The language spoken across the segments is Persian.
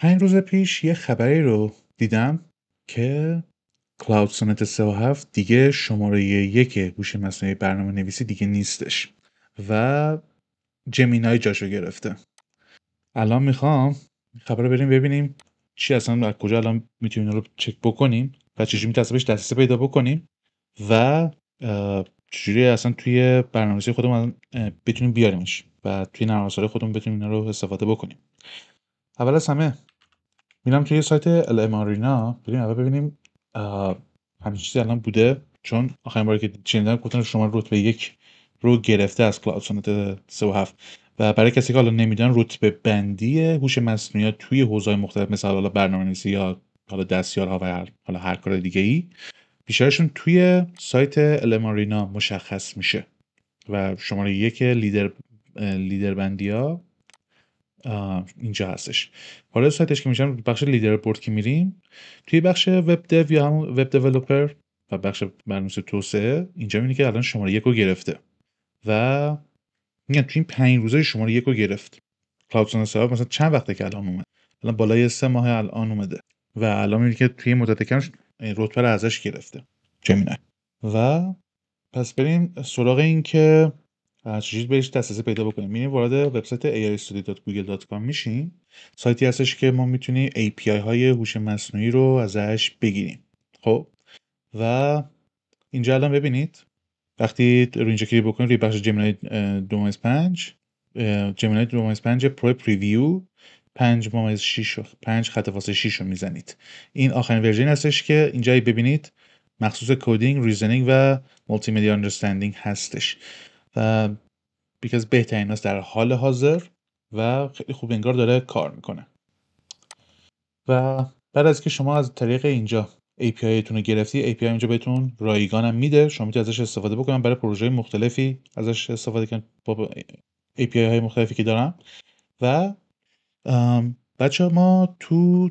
پنج روز پیش یه خبری رو دیدم که کلاود سونت 37 دیگه شماره یک گوش مصنوعی برنامه نویسی دیگه نیستش و جمینای جاشو گرفته الان میخوام خبر رو بریم ببینیم چی اصلا از کجا الان میتونیم رو چک بکنیم و چجوری میتونیم بهش دسترسی پیدا بکنیم و چجوری اصلا توی برنامه‌نویسی خودمون بتونیم بیاریمش و توی نرم افزار خودمون بتونیم رو استفاده بکنیم اول از همه میرم توی سایت الامارینا بریم اول ببینیم همین چیزی الان بوده چون آخرین باری که شنیدم گفتن شما رتبه یک رو گرفته از کلاسونت 3 و و برای کسی که حالا نمیدونن رتبه بندی هوش مصنوعی توی حوزه‌های مختلف مثل حالا برنامه‌نویسی یا حالا دستیارها و حالا هر کار دیگه ای بیشترشون توی سایت المارینا مشخص میشه و شماره یک لیدر لیدر بندی ها اینجا هستش حالا سایتش که میشم بخش لیدر بورد که میریم توی بخش وب یا همون وب دیولپر و بخش برنامه توسعه اینجا میبینی که الان شماره یک رو گرفته و میگن توی این پنج روزه شماره یک رو گرفت کلاود سرور مثلا چند وقته که الان اومد الان بالای سه ماه الان اومده و الان میبینی که توی مدت کم رتبه ازش گرفته جمینه و پس بریم سراغ این که چجوری بهش دسترسی پیدا بکنیم میریم وارد وبسایت aistudio.google.com میشیم سایتی هستش که ما میتونیم API های هوش مصنوعی رو ازش بگیریم خب و اینجا الان ببینید وقتی رو اینجا کلیک بکنید روی بخش جمینای 2.5 جمینای 2.5 پرو پریویو 5 ممیز 6 5 خط فاصله 6 رو میزنید این آخرین ورژن هستش که اینجا ببینید مخصوص کدینگ ریزنینگ و مالتی مدیا هستش و یکی از بهترین است در حال حاضر و خیلی خوب انگار داره کار میکنه و بعد از که شما از طریق اینجا API رو گرفتی API اینجا بهتون رایگان هم میده شما میتونید ازش استفاده بکنم برای پروژه مختلفی ازش استفاده کن با API های مختلفی که دارم و بچه ما تو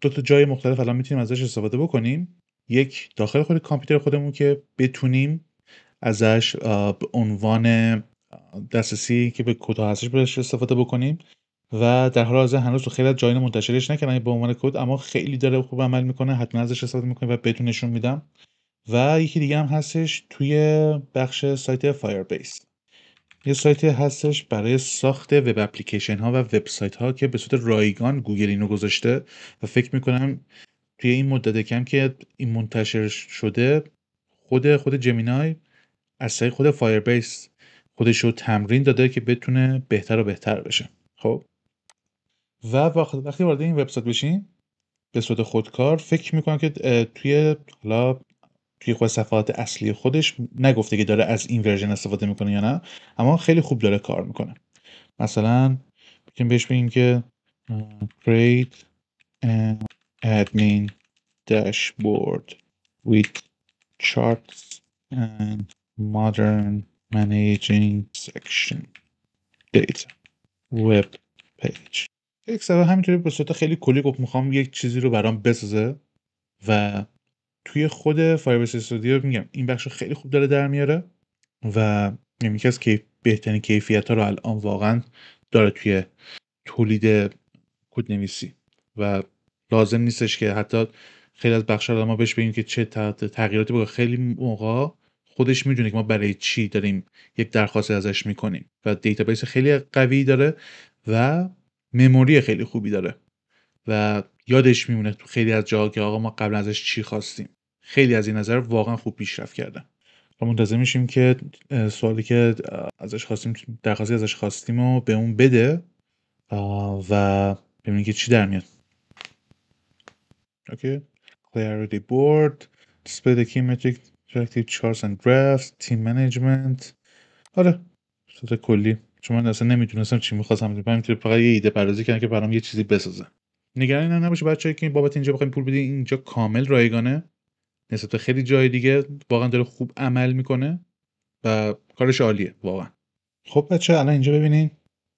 دو تا جای مختلف الان میتونیم ازش استفاده بکنیم یک داخل خود کامپیوتر خودمون که بتونیم ازش به عنوان دسترسی که به کد هستش بهش استفاده بکنیم و در حال حاضر هنوز تو خیلی از جایین منتشرش نکردن یعنی به عنوان کد اما خیلی داره خوب عمل میکنه حتما ازش استفاده میکنیم و بدونشون میدم و یکی دیگه هم هستش توی بخش سایت بیس یه سایتی هستش برای ساخت وب اپلیکیشن ها و وبسایت ها که به صورت رایگان گوگل اینو گذاشته و فکر میکنم توی این مدت کم که این منتشر شده خود خود جمینای از طریق خود بیس خودش رو تمرین داده که بتونه بهتر و بهتر بشه خب و وقتی وارد این وبسایت بشین به صورت خودکار فکر میکنم که توی حالا توی خود صفحات اصلی خودش نگفته که داره از این ورژن استفاده میکنه یا نه اما خیلی خوب داره کار میکنه مثلا میتونیم بهش بگیم که create admin dashboard with charts and modern managing section data web page یک سبب همینطوری به خیلی کلی گفت میخوام یک چیزی رو برام بسازه و توی خود فایبرس استودیو میگم این بخش خیلی خوب داره در میاره و یعنی که از بهترین کیفیت ها رو الان واقعا داره توی تولید کود نویسی و لازم نیستش که حتی خیلی از بخش ما بهش بگیم که چه تغییراتی بگه خیلی موقع خودش میدونه که ما برای چی داریم یک درخواست ازش میکنیم و دیتابیس خیلی قوی داره و مموری خیلی خوبی داره و یادش میمونه تو خیلی از جاها که آقا ما قبل ازش چی خواستیم خیلی از این نظر واقعا خوب پیشرفت کرده. و منتظر میشیم که سوالی که ازش خواستیم درخواستی ازش خواستیم و به اون بده و ببینیم که چی در میاد اوکی board display the key metric Interactive Charts and Graphs Team Management آره صورت کلی چون من اصلا نمیدونستم چی میخواستم من فقط یه ایده پردازی کنم که برام یه چیزی بسازم نگران نه نباشه بچه‌ها که بابت اینجا بخوایم پول بدین اینجا کامل رایگانه نسبت خیلی جای دیگه واقعا داره خوب عمل میکنه و کارش عالیه واقعا خب بچه الان اینجا ببینین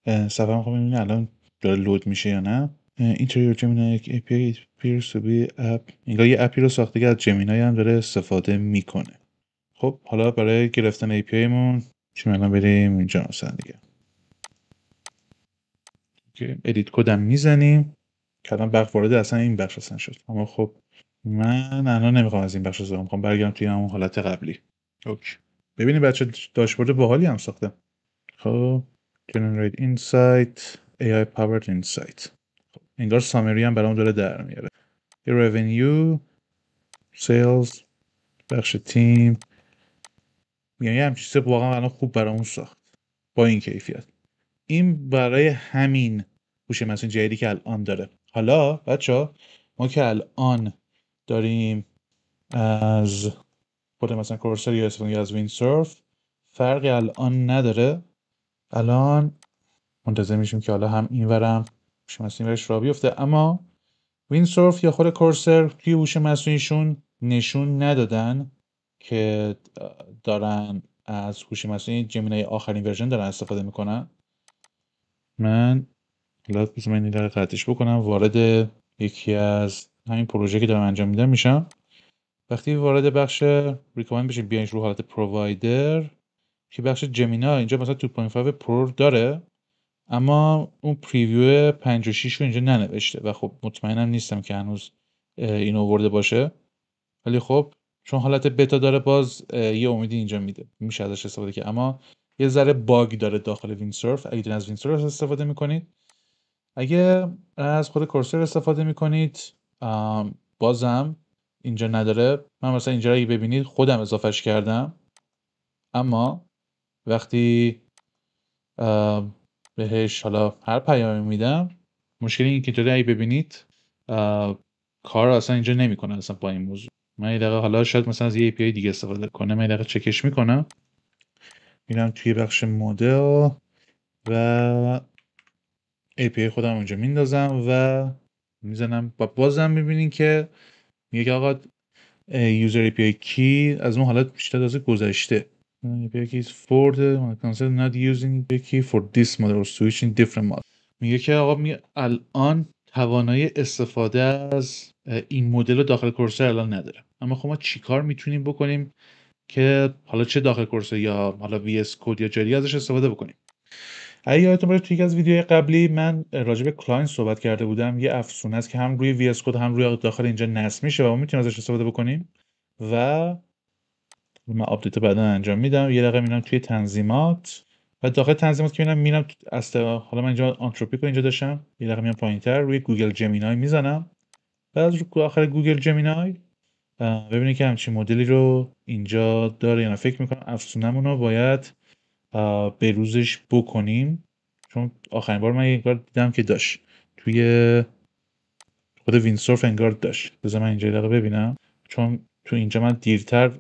صفحه خب میخوام ببینین الان داره لود میشه یا نه اینتریور جمینای یک پی ای to بی اپ انگار یه اپی رو ساخته که از جمینای هم داره استفاده میکنه خب حالا برای گرفتن پی مون چون الان بریم اینجا مثلا دیگه ادیت کدم میزنیم که الان بخش وارد اصلا این بخش اصلا شد اما خب من الان نمیخوام از این بخش رو میخوام برگردم توی همون حالت قبلی اوکی ببینید بچه داشبورد باحالی هم ساخته. خب generate insight AI powered insight انگار سامری هم برام داره در میاره یه رونیو سیلز بخش تیم یعنی هم چیز واقعا الان خوب برامون ساخت با این کیفیت این برای همین هوش مصنوعی جدیدی که الان داره حالا بچه ما که الان داریم از خود مثلا کورسر یا یا از سرف فرقی الان نداره الان منتظر میشیم که حالا هم اینورم هوش مصنوعی برش را بیفته اما وینسورف یا خود کورسر توی هوش مصنوعیشون نشون ندادن که دارن از هوش مصنوعی جمینای آخرین ورژن دارن استفاده میکنن من لات بزن من قطعش بکنم وارد یکی از همین پروژه که دارم انجام میدم میشم وقتی وارد بخش ریکامند بشین بیاین رو حالت پرووایدر که بخش جمینا اینجا مثلا 2.5 پرو داره اما اون پریویو 56 رو اینجا ننوشته و خب مطمئنم نیستم که هنوز این آورده باشه ولی خب چون حالت بتا داره باز یه امیدی اینجا میده میشه ازش استفاده که اما یه ذره باگ داره داخل وینسرف اگه از وینسرف استفاده میکنید اگه از خود کورسر استفاده میکنید بازم اینجا نداره من مثلا اینجا اگه ببینید خودم اضافهش کردم اما وقتی بهش حالا هر پیامی میدم مشکل این که تو اگه ببینید کار اصلا اینجا نمیکنه اصلا با این موضوع من یه دقیقه حالا شاید مثلا از یه API دیگه استفاده کنم من یه دقیقه چکش میکنم میرم توی بخش مدل و API خودم اونجا میندازم و میزنم و بازم میبینین که میگه آقا یوزر API کی از اون حالت بیشتر از گذشته یکی فورد یکی سوئیچینگ دیفرنت میگه که آقا میگه الان توانایی استفاده از این مدل رو داخل کورسر الان نداره اما خب ما چیکار میتونیم بکنیم که حالا چه داخل کورسر یا حالا وی اس کد یا جری ازش استفاده بکنیم اگه یادتون باشه توی از ویدیوهای قبلی من راجع به کلاین صحبت کرده بودم یه افسونه است که هم روی وی اس کد هم روی داخل اینجا نصب میشه و ما میتونیم ازش استفاده بکنیم و من آپدیت بعدا انجام میدم یه دقیقه میرم توی تنظیمات و داخل تنظیمات که میرم میرم از حالا من اینجا آنتروپی رو اینجا داشتم یه دقیقه میام پایینتر روی گوگل جمینای میزنم بعد رو آخر گوگل جمینای ببینید که همچین مدلی رو اینجا داره یا یعنی فکر میکنم افسونمون رو باید به روزش بکنیم چون آخرین بار من یک بار دیدم که داشت توی خود وینسورف انگار داشت بذار من اینجا دقیقه ببینم چون تو اینجا من دیرتر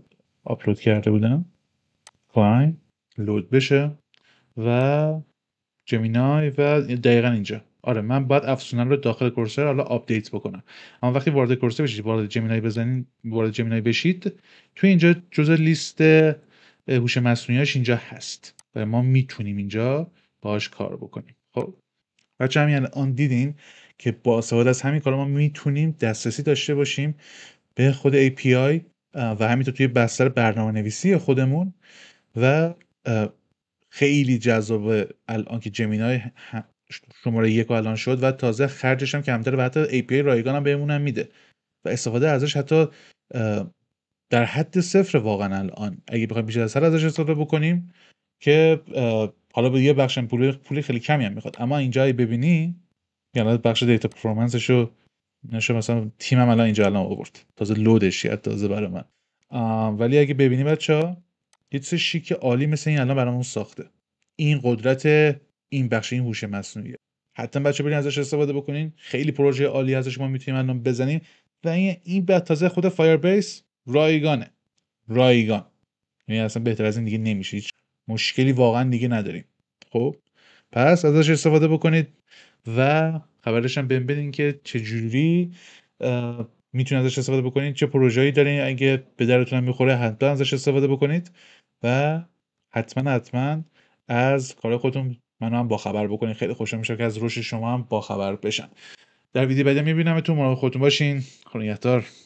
آپلود کرده بودم کلاین لود بشه و جمینای و دقیقا اینجا آره من باید افسونه رو داخل کورسر حالا آپدیت بکنم اما وقتی وارد کورسر بشید وارد جمینای بزنید وارد جمینای بشید تو اینجا جزء لیست هوش مصنوعیاش اینجا هست و ما میتونیم اینجا باهاش کار بکنیم خب بچه همین دیدین که با استفاده از همین کار ما میتونیم دسترسی داشته باشیم به خود API و همینطور توی بستر برنامه نویسی خودمون و خیلی جذاب الان که جمینای شماره یک و الان شد و تازه خرجش هم کمتر و حتی ای پی رایگان هم بهمون میده و استفاده ازش حتی در حد صفر واقعا الان اگه بخوایم بیشتر از ازش استفاده بکنیم که حالا به یه بخش پول پول خیلی کمی هم میخواد اما اینجا ببینی یعنی بخش دیتا پرفورمنسش نشه مثلا تیمم الان اینجا الان آورد تازه لودش یاد تازه برای من ولی اگه ببینی بچه ها یه چیز شیک عالی مثل این الان برامون ساخته این قدرت این بخش این هوش مصنوعی حتما بچه برین ازش استفاده بکنین خیلی پروژه عالی ازش ما میتونیم الان بزنیم و این این به تازه خود بیس رایگانه رایگان یعنی اصلا بهتر از این دیگه نمیشه هیچ مشکلی واقعا دیگه نداریم خب پس ازش استفاده بکنید و خبرش هم بهم بدین که چجوری میتونید ازش استفاده بکنید چه پروژه‌ای دارین اگه به درتون میخوره حتما ازش استفاده بکنید و حتما حتما از کار خودتون منو هم باخبر بکنید خیلی خوشحال میشم که از روش شما هم باخبر بشن در ویدیو بعدی میبینم تو مراقب خودتون باشین خدا